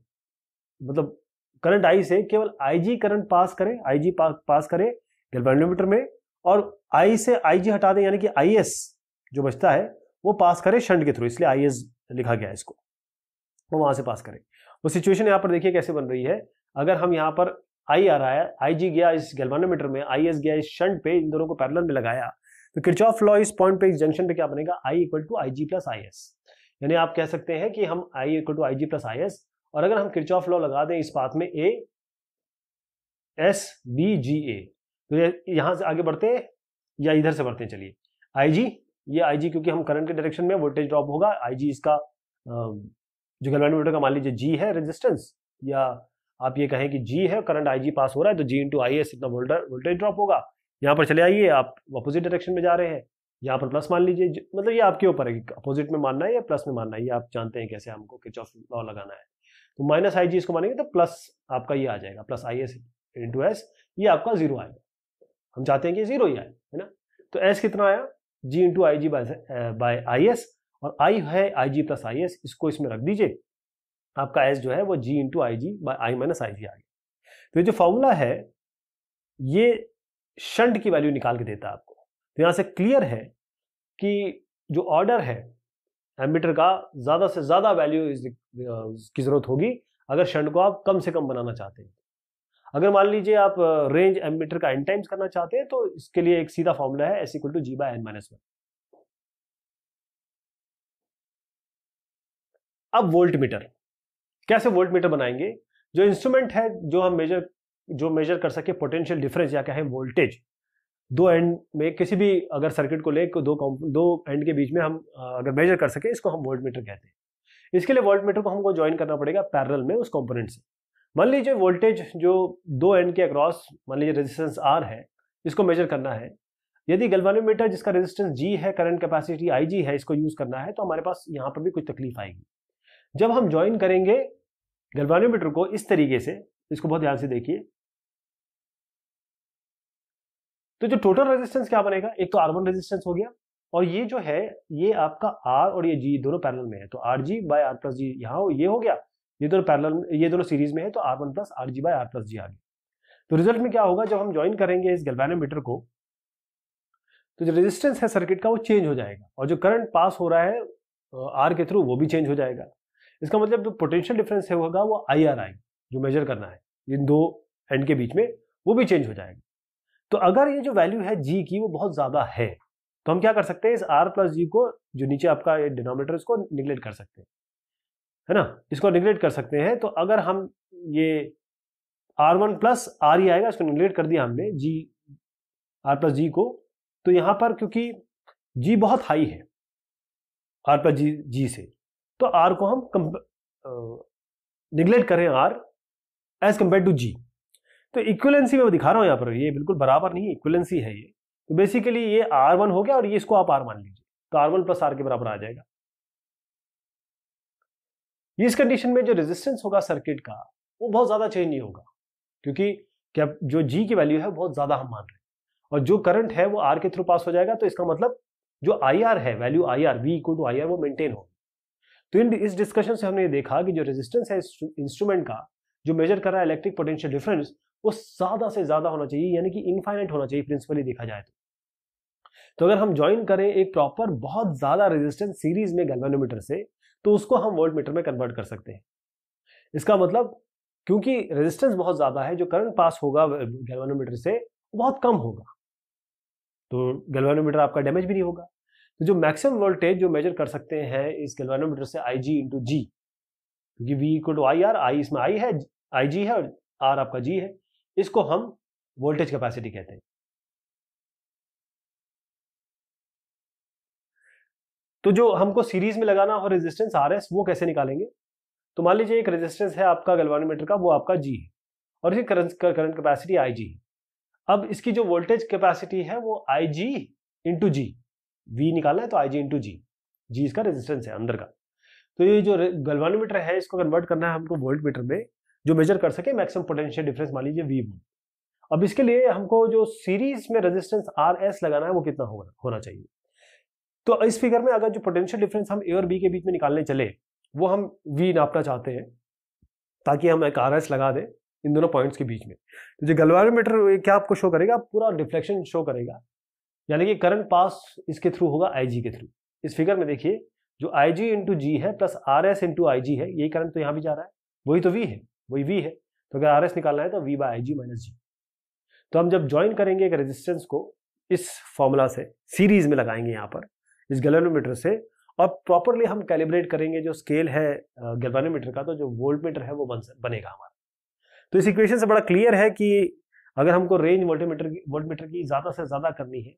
मतलब करंट आई से केवल आईजी करंट पास करें आईजी जी पास करे गैल्वेनोमीटर में और आई से आईजी हटा दें यानी कि आईएस जो बचता है वो पास करे शंट के थ्रू इसलिए आईएस लिखा गया है इसको वो वहां से पास करें वो सिचुएशन यहाँ पर देखिए कैसे बन रही है अगर हम यहाँ पर आई आ रहा है आई जी गया इस गैल्वेनोमीटर में आई एस गया इस शंट पे इन दोनों को पैरल में लगाया तो क्रिचॉफ लॉ इस पॉइंट पे इस जंक्शन पे क्या बनेगा I equal to I G plus I S यानी आप कह सकते हैं कि हम I equal to I G plus I S और अगर हम क्रिचॉफ लॉ लगा दें इस पाथ में ए एस बी जी ए तो ये से आगे बढ़ते हैं या इधर से बढ़ते हैं चलिए आई जी ये आई जी क्योंकि हम करंट के डायरेक्शन में वोल्टेज ड्रॉप होगा आई जी इसका जो गलवानोमीटर का मान लीजिए जी है रेजिस्टेंस या आप ये कहें कि जी है करंट आई जी पास हो रहा है तो जी इंटू आई एस इतना वोल्टेज ड्रॉप होगा यहाँ पर चले आइए आप अपोजिट डायरेक्शन में जा रहे हैं यहाँ पर प्लस मान लीजिए मतलब ये आपके ऊपर है कि अपोजिट में मानना है या प्लस में मानना है ये आप जानते हैं कैसे हमको किच ऑफ लॉ लगाना है तो माइनस आई जी इसको मानेंगे तो प्लस आपका ये आ जाएगा plus I S into S ये आपका जीरो आएगा हम चाहते हैं कि जीरो ही आए है ना तो एस कितना आया G into I G by I S और आई है आई जी प्लस आई एस इसको इसमें रख दीजिए आपका एस जो है वो G into I G by I minus I G आ गया तो ये जो फॉर्मूला है ये शंट की वैल्यू निकाल के देता है आपको तो यहां से क्लियर है कि जो ऑर्डर है एमीटर का ज़्यादा से ज़्यादा वैल्यू की ज़रूरत होगी अगर शंट को आप कम से कम बनाना चाहते हैं अगर मान लीजिए आप रेंज एमीटर का एन टाइम्स करना चाहते हैं तो इसके लिए एक सीधा फॉर्मूला है S equal to G by N minus one अब वोल्ट मीटर कैसे वोल्ट मीटर बनाएंगे जो इंस्ट्रूमेंट है जो हम मेजर जो मेजर कर सके पोटेंशियल डिफरेंस या क्या है वोल्टेज दो एंड में किसी भी अगर सर्किट को ले दो दो एंड के बीच में हम अगर मेजर कर सके इसको हम वोल्ट मीटर कहते हैं इसके लिए वोल्ट मीटर को हमको ज्वाइन करना पड़ेगा पैरल में उस कॉम्पोनेंट से मान लीजिए वोल्टेज जो दो एंड के अक्रॉस मान लीजिए रेजिस्टेंस आर है इसको मेजर करना है यदि गलवानोमीटर जिसका रेजिस्टेंस जी है करंट कैपेसिटी आई जी है इसको यूज करना है तो हमारे पास यहाँ पर भी कुछ तकलीफ आएगी जब हम ज्वाइन करेंगे गलवानोमीटर को इस तरीके से इसको बहुत ध्यान से देखिए तो जो टोटल रेजिस्टेंस क्या बनेगा एक तो आर वन रेजिस्टेंस हो गया और ये जो है ये आपका आर और ये जी दोनों पैरल में है तो R G by R plus G यहाँ ये हो गया ये दोनों पैरल ये दोनों सीरीज में है तो R one plus R G by R plus G आ गया तो रिजल्ट में क्या होगा जब हम ज्वाइन करेंगे इस गल्वेनोमीटर को तो जो रेजिस्टेंस है सर्किट का वो चेंज हो जाएगा और जो करंट पास हो रहा है आर के थ्रू वो भी चेंज हो जाएगा इसका मतलब जो पोटेंशियल डिफरेंस होगा वो आई आर आई जो मेजर करना है इन दो एंड के बीच में वो भी चेंज हो जाएगा तो अगर ये जो वैल्यू है जी की वो बहुत ज़्यादा है तो हम क्या कर सकते हैं इस आर प्लस जी को जो नीचे आपका ये डिनोमीटर इसको निगलेक्ट कर सकते हैं है ना इसको निगलेक्ट कर सकते हैं तो अगर हम ये आर वन प्लस आर ही आएगा इसको निगलेक्ट कर दिया हमने जी आर प्लस जी को तो यहां पर क्योंकि जी बहुत हाई है आर प्लस जी जी से तो आर को हम निगलेक्ट करें R as compared to G तो इक्वलेंसी मैं दिखा रहा हूँ यहाँ पर ये बिल्कुल बराबर नहीं है इक्वलेंसी है ये तो बेसिकली ये आर वन हो गया और ये इसको आप आर मान लीजिए तो आर वन प्लस आर के बराबर आ जाएगा इस कंडीशन में जो रेजिस्टेंस होगा सर्किट का वो बहुत ज़्यादा चेंज नहीं होगा क्योंकि क्या जो जी की वैल्यू है बहुत ज़्यादा हम मान रहे हैं और जो करंट है वो आर के थ्रू पास हो जाएगा तो इसका मतलब जो आई आर है value I R V equal to I R वो मेंटेन होगी तो इन इस डिस्कशन से हमने देखा कि जो रेजिस्टेंस है इंस्ट्रूमेंट का जो मेजर कर रहा है इलेक्ट्रिक पोटेंशियल डिफरेंस वो ज्यादा से ज्यादा होना चाहिए यानी कि इनफाइनाइट होना चाहिए प्रिंसिपली देखा जाए तो तो अगर हम ज्वाइन करें एक प्रॉपर बहुत ज्यादा रेजिस्टेंस सीरीज में गैल्वेनोमीटर से तो उसको हम वोल्ट मीटर में कन्वर्ट कर सकते हैं इसका मतलब क्योंकि रेजिस्टेंस बहुत ज्यादा है जो करंट पास होगा गैल्वेनोमीटर से बहुत कम होगा तो गैल्वेनोमीटर आपका डैमेज भी नहीं होगा तो जो मैक्सिमम वोल्टेज जो मेजर कर सकते हैं इस गैल्वेनोमीटर से I G into G V equal to I R I इसमें आई है आई जी है और आर आपका जी है इसको हम वोल्टेज कैपेसिटी कहते हैं तो जो हमको सीरीज में लगाना हो रेजिस्टेंस आर एस वो कैसे निकालेंगे तो मान लीजिए एक रेजिस्टेंस है आपका गलवानोमीटर का वो आपका जी है और इसकी current current capacity I G है अब इसकी जो वोल्टेज कैपेसिटी है वो आई जी इंटू जी वी निकालना है तो आई जी इंटू जी जी इसका रेजिस्टेंस है अंदर का तो ये जो गलवानोमीटर है इसको कन्वर्ट करना है हमको वोल्ट मीटर में जो मेजर कर सके मैक्सिमम पोटेंशियल डिफरेंस मान लीजिए वी वोल्ट अब इसके लिए हमको जो सीरीज में रेजिस्टेंस आर एस लगाना है वो कितना होगा होना चाहिए तो इस फिगर में अगर जो पोटेंशियल डिफरेंस हम ए और बी के बीच में निकालने चले वो हम वी नापना चाहते हैं ताकि हम एक आर एस लगा दें इन दोनों पॉइंट्स के बीच में तो जो गलवानोमीटर क्या आपको शो करेगा पूरा डिफ्लेक्शन शो करेगा यानी कि करंट पास इसके थ्रू होगा जी के थ्रू इस फिगर में देखिए जो आई जी इंटू जी है plus R S into I G है यही करंट तो यहाँ भी जा रहा है वही तो वी है वही वी है तो अगर आर एस निकालना है तो V by I G minus G तो हम जब ज्वाइन करेंगे एक रेजिस्टेंस को इस फॉर्मूला से सीरीज में लगाएंगे यहाँ पर इस गैलोमीटर से और प्रॉपरली हम कैलिब्रेट करेंगे जो स्केल है गैल्वानोमीटर का तो जो वोल्ट मीटर है वो बन बनेगा हमारा तो इस इक्वेशन से बड़ा क्लियर है कि अगर हमको रेंज वोल्टमीटर की मीटर की ज़्यादा से ज़्यादा करनी है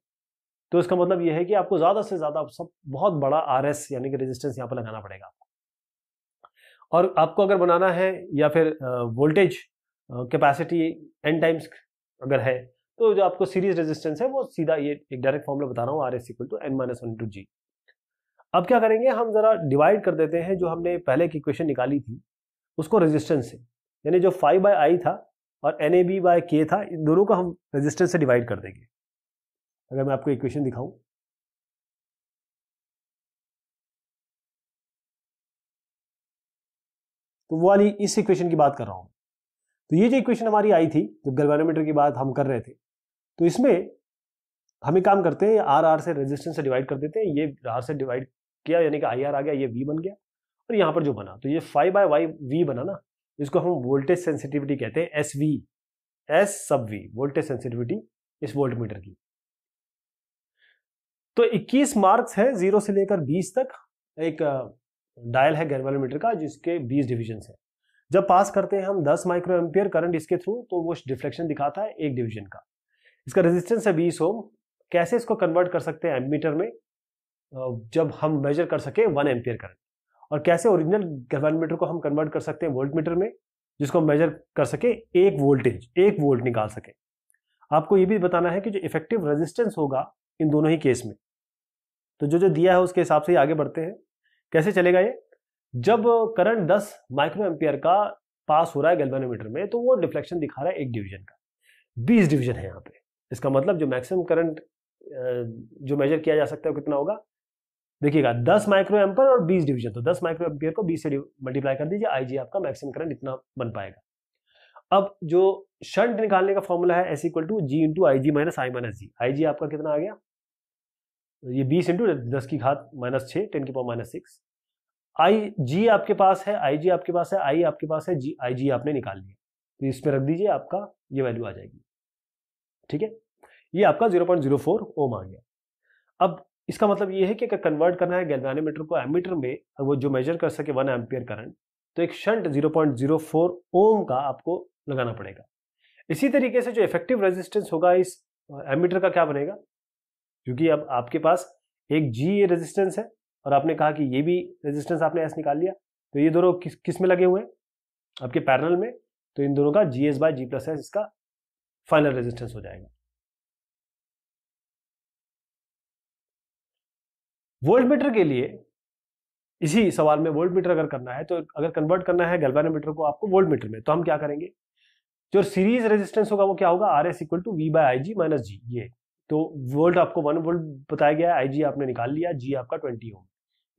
तो इसका मतलब यह है कि आपको ज़्यादा से ज़्यादा सब बहुत बड़ा आर एस यानी कि रेजिस्टेंस यहाँ पर लगाना पड़ेगा आपको और आपको अगर बनाना है या फिर वोल्टेज कैपेसिटी एन टाइम्स अगर है तो जो आपको सीरीज रेजिस्टेंस है वो सीधा ये एक डायरेक्ट फॉर्मूला बता रहा हूँ R S equal to N minus one to G अब क्या करेंगे हम ज़रा डिवाइड कर देते हैं जो हमने पहले की इक्वेशन निकाली थी उसको रेजिस्टेंस से यानी जो फाइव बाई आई था और एन ए बी बाय के था इन दोनों को हम रेजिस्टेंस से डिवाइड कर देंगे अगर मैं आपको इक्वेशन दिखाऊं तो वो वाली इस इक्वेशन की बात कर रहा हूं तो ये जो इक्वेशन हमारी आई थी जब गलवानोमीटर की बात हम कर रहे थे तो इसमें हम एक काम करते हैं आर आर से रेजिस्टेंस से डिवाइड कर देते हैं ये आर से डिवाइड किया यानी कि आई आर आ गया ये वी बन गया और यहाँ पर जो बना तो ये फाइव बाय वाई वी बना ना इसको हम वोल्टेज सेंसिटिविटी कहते हैं S V S sub V voltage sensitivity इस वोल्ट मीटर की तो 21 मार्क्स है जीरो से लेकर 20 तक एक डायल है गैरवेलोमीटर का जिसके 20 डिविजन है जब पास करते हैं हम 10 माइक्रो एम्पियर करंट इसके थ्रू तो वो डिफ्लेक्शन दिखाता है एक डिवीजन का इसका रेजिस्टेंस है बीस ओम कैसे इसको कन्वर्ट कर सकते हैं एमीटर में जब हम मेजर कर सके वन एम्पियर करंट और कैसे ओरिजिनल गैरवेलोमीटर को हम कन्वर्ट कर सकते हैं वोल्ट मीटर में जिसको हम मेजर कर सके एक वोल्टेज एक वोल्ट निकाल सके आपको ये भी बताना है कि जो इफेक्टिव रेजिस्टेंस होगा इन दोनों ही केस में तो जो जो दिया है उसके हिसाब से ही आगे बढ़ते हैं कैसे चलेगा ये जब करंट 10 माइक्रो एम्पियर का पास हो रहा है गैल्वेनोमीटर में तो वो डिफ्लेक्शन दिखा रहा है एक डिवीजन का 20 डिवीजन है यहाँ पे इसका मतलब जो मैक्सिमम करंट जो मेजर किया जा सकता है वो कितना होगा देखिएगा 10 माइक्रो एम्पर और 20 डिवीजन तो 10 माइक्रो एम्पियर को 20 से मल्टीप्लाई कर दीजिए आईजी आपका मैक्सिमम करंट इतना बन पाएगा अब जो शंट निकालने का फॉर्मूला है S equal to G into I G minus I minus G I G आपका कितना आ गया ये बीस इंटू दस की घात माइनस छः टेन की power minus six I G आपके पास है आई जी आपके पास है आई आपके पास है जी आई जी आपने निकाल लिया तो इसमें रख दीजिए आपका ये वैल्यू आ जाएगी ठीक है ये आपका zero zero point four ohm आ गया अब इसका मतलब ये है कि अगर कन्वर्ट करना है गैल्वेनोमीटर को एमीटर में वो जो मेजर कर सके वन एम्पियर करंट तो एक shunt zero zero point four ohm का आपको लगाना पड़ेगा इसी तरीके से जो इफेक्टिव रेजिस्टेंस होगा इस एमीटर का क्या बनेगा क्योंकि अब आपके पास एक जी ये रेजिस्टेंस है और आपने कहा कि ये भी रेजिस्टेंस आपने एस निकाल लिया तो ये दोनों किस किस में लगे हुए हैं आपके पैरल में तो इन दोनों का G S by G plus S इसका फाइनल रेजिस्टेंस हो जाएगा वोल्ट मीटर के लिए इसी सवाल में वोल्ट मीटर अगर करना है तो अगर कन्वर्ट करना है मीटर को आपको वोल्ट मीटर में तो हम क्या करेंगे जो सीरीज रेजिस्टेंस होगा वो क्या होगा R S equal to V by I G minus G ये तो वोल्ट आपको वन वोल्ट बताया गया आई जी आपने निकाल लिया जी आपका ट्वेंटी ओम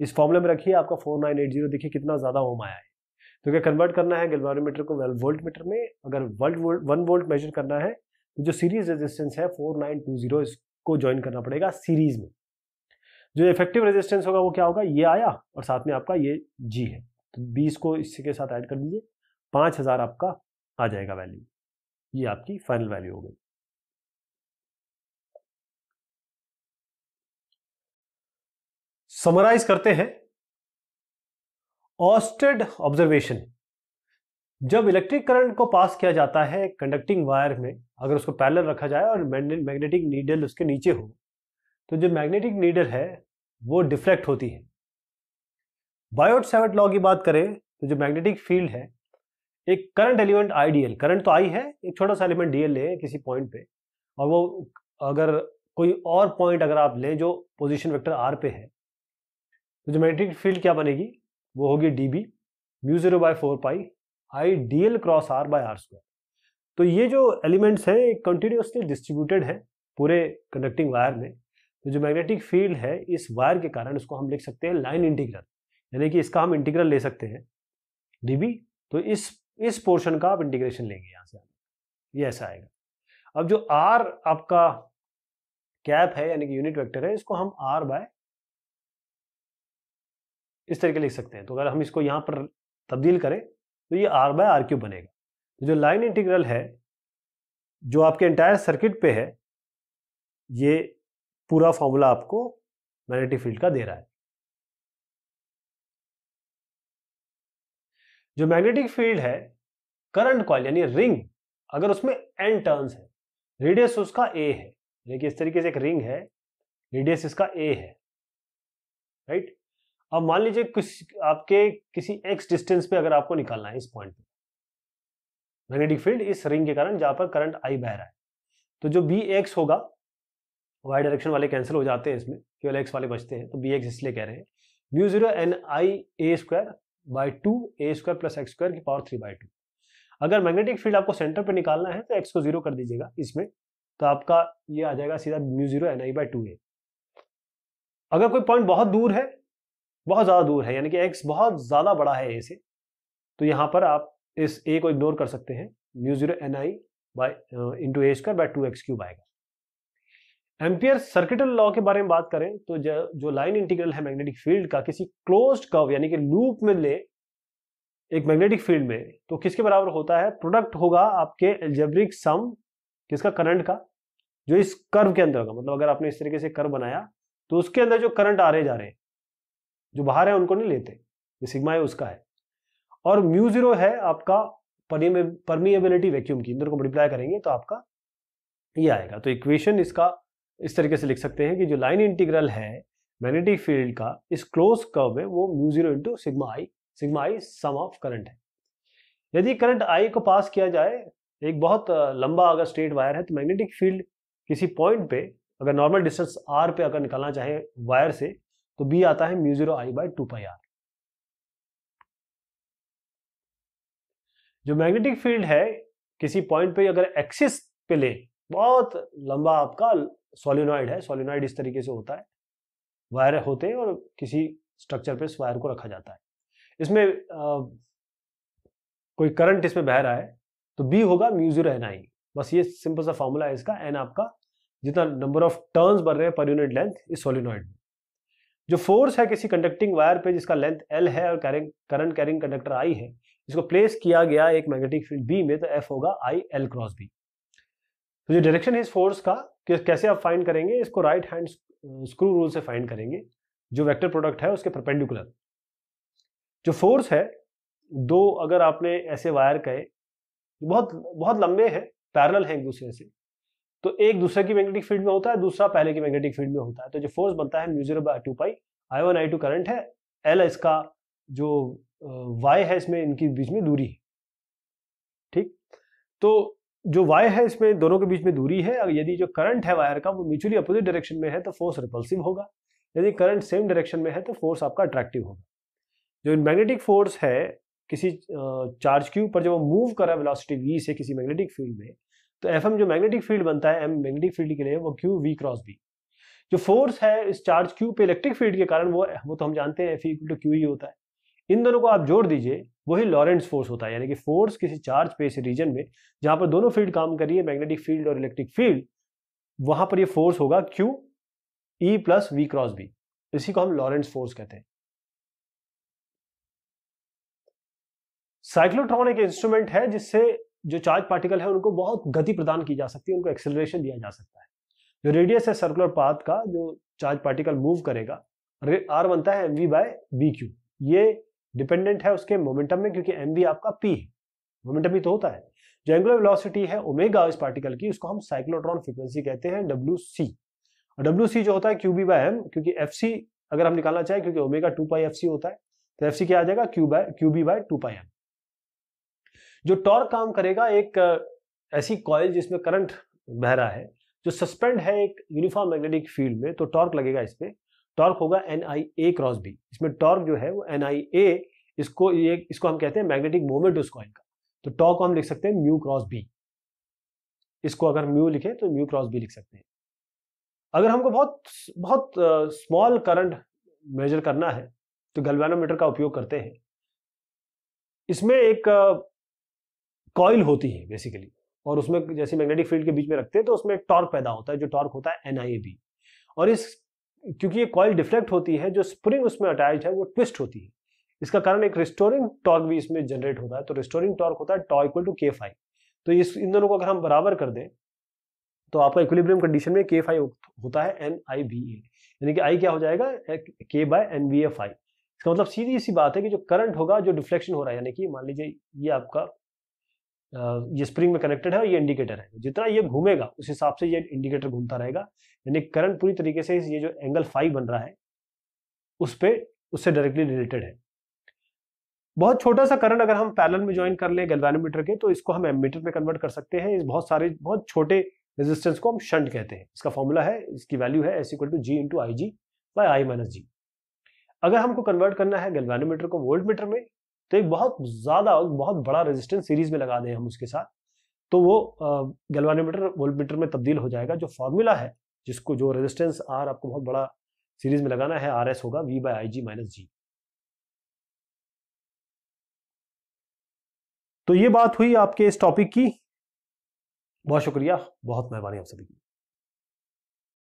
इस फॉर्मूले में रखिए आपका फोर नाइन एट जीरो देखिए कितना ज़्यादा ओम आया है तो क्या कन्वर्ट करना है गलवानोमीटर को वोल्ट मीटर में अगर वर्ल्ड वोल्ट वन वोल्ट मेजर करना है तो जो सीरीज रेजिस्टेंस है फोर नाइन टू जीरो इसको ज्वाइन करना पड़ेगा सीरीज में जो इफेक्टिव रेजिस्टेंस होगा वो क्या होगा ये आया और साथ में आपका ये जी है तो बीस को इसके साथ ऐड कर लीजिए पाँच हज़ार आपका आ जाएगा वैल्यू ये आपकी फाइनल वैल्यू हो गई समराइज करते हैं ऑस्टेड ऑब्जर्वेशन जब इलेक्ट्रिक करंट को पास किया जाता है कंडक्टिंग वायर में अगर उसको पैरेलल रखा जाए और मैग्नेटिक नीडल उसके नीचे हो तो जो मैग्नेटिक नीडल है वो डिफ्लेक्ट होती है बायोट सेवेट लॉ की बात करें तो जो मैग्नेटिक फील्ड है एक करंट एलिमेंट आईडीएल करंट तो आई है एक छोटा सा एलिमेंट डीएल ले किसी पॉइंट पे और वो अगर कोई और पॉइंट अगर आप लें जो पोजिशन वैक्टर आर पे है तो मैग्नेटिक फील्ड क्या बनेगी वो होगी D B mu zero by four pi I D L cross R by R square तो ये जो एलिमेंट्स हैं कंटिन्यूसली डिस्ट्रीब्यूटेड हैं पूरे कंडक्टिंग वायर में तो जो मैग्नेटिक फील्ड है इस वायर के कारण इसको हम लिख सकते हैं लाइन इंटीग्रल यानी कि इसका हम इंटीग्रल ले सकते हैं बी तो इस इस पोर्शन का आप इंटीग्रेशन लेंगे यहाँ से ये ऐसा आएगा अब जो आर आपका कैप है यानी कि यूनिट वेक्टर है इसको हम आर बाय इस तरीके लिख सकते हैं तो अगर हम इसको यहाँ पर तब्दील करें तो ये आर बाय आर क्यूब बनेगा तो जो लाइन इंटीग्रल है जो आपके एंटायर सर्किट पे है ये पूरा फॉर्मूला आपको मैग्नेटिक फील्ड का दे रहा है जो मैग्नेटिक फील्ड है करंट कॉल यानी रिंग अगर उसमें एन टर्न्स है रेडियस उसका ए है देखिए इस तरीके से एक रिंग है रेडियस इसका ए है राइट अब मान लीजिए कुछ आपके किसी एक्स डिस्टेंस पे अगर आपको निकालना है इस पॉइंट पे मैग्नेटिक फील्ड इस रिंग के कारण जहां पर करंट आई बह रहा है तो जो बी एक्स होगा वाई डायरेक्शन वाले कैंसिल हो जाते हैं इसमें केवल एक्स वाले बचते हैं तो बी एक्स इसलिए कह रहे हैं mu zero N I A square by two A square plus X square की पावर थ्री बाई टू अगर मैग्नेटिक फील्ड आपको सेंटर पर निकालना है तो एक्स को जीरो कर दीजिएगा इसमें तो आपका ये आ जाएगा सीधा mu zero N I by two A अगर कोई पॉइंट बहुत दूर है बहुत ज़्यादा दूर है यानी कि एक्स बहुत ज़्यादा बड़ा है ए से तो यहाँ पर आप इस ए को इग्नोर कर सकते हैं mu zero N I by into A square by two X cube आएगा एम्पियर सर्किटल लॉ के बारे में बात करें तो जो लाइन इंटीग्रल है मैग्नेटिक फील्ड का किसी क्लोज कर्व यानी कि लूप में ले एक मैग्नेटिक फील्ड में तो किसके बराबर होता है प्रोडक्ट होगा आपके एल्जेब्रिक सम किसका करंट का जो इस कर्व के अंदर होगा मतलब अगर आपने इस तरीके से कर्व बनाया तो उसके अंदर जो करंट आ रहे जा रहे हैं जो बाहर है उनको नहीं लेते जो सिग्मा है उसका है और म्यू जीरो है आपका परमिएबिलिटी वैक्यूम की इधर को मल्टीप्लाई करेंगे तो आपका ये आएगा तो इक्वेशन इसका इस तरीके से लिख सकते हैं कि जो लाइन इंटीग्रल है मैग्नेटिक फील्ड का इस क्लोज कर्व में वो mu zero into sigma I sigma I sum of current है यदि करंट आई को पास किया जाए एक बहुत लंबा अगर स्ट्रेट वायर है तो मैग्नेटिक फील्ड किसी पॉइंट पे अगर नॉर्मल डिस्टेंस आर पे अगर निकालना चाहे वायर से तो बी आता है mu zero I by two pi R जो मैग्नेटिक फील्ड है किसी पॉइंट पे अगर एक्सिस पे ले बहुत लंबा आपका सोलिनॉइड है सोलिनॉइड इस तरीके से होता है वायर होते हैं और किसी स्ट्रक्चर पे इस वायर को रखा जाता है इसमें आ, कोई करंट इसमें बह रहा है तो बी होगा म्यूजीरो एन आई बस ये सिंपल सा फॉर्मूला है इसका एन आपका जितना नंबर ऑफ टर्न्स बन रहे हैं पर यूनिट लेंथ इस सोलिनॉइड में जो फोर्स है किसी कंडक्टिंग वायर पे जिसका लेंथ एल है और करंट कैरिंग कंडक्टर आई है इसको प्लेस किया गया एक मैग्नेटिक फील्ड बी में तो एफ होगा आई एल क्रॉस बी तो जो डायरेक्शन है इस फोर्स का कैसे आप फाइंड करेंगे इसको राइट हैंड स्क्रू रूल से फाइंड करेंगे जो वेक्टर प्रोडक्ट है उसके परपेंडिकुलर जो फोर्स है दो अगर आपने ऐसे वायर कहे बहुत बहुत लंबे हैं पैरल हैं एक दूसरे से तो एक दूसरे की मैग्नेटिक फील्ड में होता है दूसरा पहले की मैग्नेटिक फील्ड में होता है तो जो फोर्स बनता है mu by two pi I one I two current है एल इसका जो वाई है इसमें इनके बीच में दूरी है ठीक तो जो वाई है इसमें दोनों के बीच में दूरी है और यदि जो करंट है वायर का वो म्यूचुअली अपोजिट डायरेक्शन में है तो फोर्स रिपल्सिव होगा यदि करंट सेम डायरेक्शन में है तो फोर्स आपका अट्रैक्टिव होगा जो मैग्नेटिक फोर्स है किसी चार्ज क्यू पर जब वो मूव कर रहा है वेलोसिटी वी से किसी मैग्नेटिक फील्ड में तो एफ जो मैग्नेटिक फील्ड बनता है एम मैग्नेटिक फील्ड के लिए वो क्यू वी क्रॉस बी जो फोर्स है इस चार्ज क्यू पे इलेक्ट्रिक फील्ड के कारण वो वो तो हम जानते हैं एफ इक्वल टू क्यू ही होता है इन दोनों को आप जोड़ दीजिए वही लॉरेंस फोर्स होता है यानी कि फोर्स किसी चार्ज पे इस रीजन में जहां पर दोनों फील्ड काम करिए मैग्नेटिक फील्ड और इलेक्ट्रिक फील्ड वहां पर ये फोर्स होगा Q E plus V cross B इसी को हम लॉरेंस फोर्स कहते हैं साइक्लोट्रॉन एक इंस्ट्रूमेंट है जिससे जो चार्ज पार्टिकल है उनको बहुत गति प्रदान की जा सकती है उनको एक्सेलरेशन दिया जा सकता है जो रेडियस है सर्कुलर पाथ का जो चार्ज पार्टिकल मूव करेगा आर बनता है M V by V Q ये डिपेंडेंट है उसके मोमेंटम में क्योंकि एम आपका पी है मोमेंटम भी तो होता है जो एंगुलर वेलोसिटी है ओमेगा इस पार्टिकल की उसको हम साइक्लोट्रॉन फ्रिक्वेंसी कहते हैं डब्ल्यू सी और डब्ल्यू सी जो होता है क्यू बी बाय एम क्योंकि एफ सी अगर हम निकालना चाहें क्योंकि omega two pi F C होता है तो एफ सी क्या आ जाएगा Q by Q B by two pi M जो टॉर्क काम करेगा एक ऐसी कॉयल जिसमें करंट बह रहा है जो सस्पेंड है एक यूनिफॉर्म मैग्नेटिक फील्ड में तो टॉर्क लगेगा इस पर टॉर्क होगा N I A cross B इसमें टॉर्क जो है वो एन आई ए इसको ये इसको हम कहते हैं मैग्नेटिक मोमेंट उस कॉइल का तो टॉर्क हम लिख सकते हैं म्यू क्रॉस बी इसको अगर म्यू लिखे तो म्यू क्रॉस बी लिख सकते हैं अगर हमको बहुत बहुत स्मॉल करंट मेजर करना है तो गलवानोमीटर का उपयोग करते हैं इसमें एक कॉइल होती है बेसिकली और उसमें जैसे मैग्नेटिक फील्ड के बीच में रखते हैं तो उसमें एक टॉर्क पैदा होता है जो टॉर्क होता है एन और इस क्योंकि ये कॉइल डिफ्लेक्ट होती है जो स्प्रिंग उसमें अटैच है वो ट्विस्ट होती है इसका कारण एक रिस्टोरिंग टॉर्क भी इसमें जनरेट होता है तो रिस्टोरिंग टॉर्क होता है tau equal to K five तो इस इन दोनों को अगर हम बराबर कर दें तो आपका इक्विलिब्रियम कंडीशन में के फाइव होता है एन आई बी ए यानी कि आई क्या हो जाएगा K by N B A five इसका मतलब सीधी सी बात है कि जो करंट होगा जो डिफ्लेक्शन हो रहा है यानी कि मान लीजिए ये आपका ये स्प्रिंग में कनेक्टेड है और ये इंडिकेटर है जितना ये घूमेगा उस हिसाब से ये इंडिकेटर घूमता रहेगा यानी करंट पूरी तरीके से ये जो एंगल फाइव बन रहा है उस पर उससे डायरेक्टली रिलेटेड है बहुत छोटा सा करंट अगर हम पैरल में ज्वाइन कर लें गैल्वानोमीटर के तो इसको हम एमीटर में कन्वर्ट कर सकते हैं इस बहुत सारे बहुत छोटे रेजिस्टेंस को हम शंट कहते हैं इसका फॉर्मूला है इसकी वैल्यू है S equal to G into I G by I minus G अगर हमको कन्वर्ट करना है गैल्वानोमीटर को वोल्ट मीटर में तो एक बहुत ज़्यादा बहुत बड़ा रेजिस्टेंस सीरीज में लगा दें हम उसके साथ तो वो गलवानीमीटर वोल्टमीटर में तब्दील हो जाएगा जो फार्मूला है जिसको जो रेजिस्टेंस आर आपको बहुत बड़ा सीरीज में लगाना है आर एस होगा V by I G minus G तो ये बात हुई आपके इस टॉपिक की बहुत शुक्रिया बहुत मेहरबानी आप सभी की